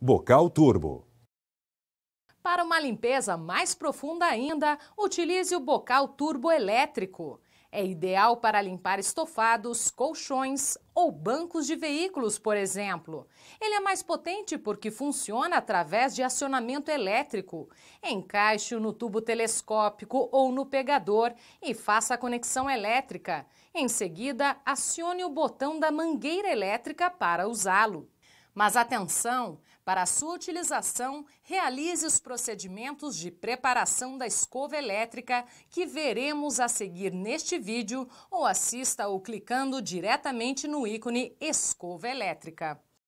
Bocal Turbo. Para uma limpeza mais profunda ainda, utilize o bocal turbo elétrico. É ideal para limpar estofados, colchões ou bancos de veículos, por exemplo. Ele é mais potente porque funciona através de acionamento elétrico. Encaixe-o no tubo telescópico ou no pegador e faça a conexão elétrica. Em seguida, acione o botão da mangueira elétrica para usá-lo. Mas atenção! Para sua utilização, realize os procedimentos de preparação da escova elétrica que veremos a seguir neste vídeo ou assista-o clicando diretamente no ícone Escova Elétrica.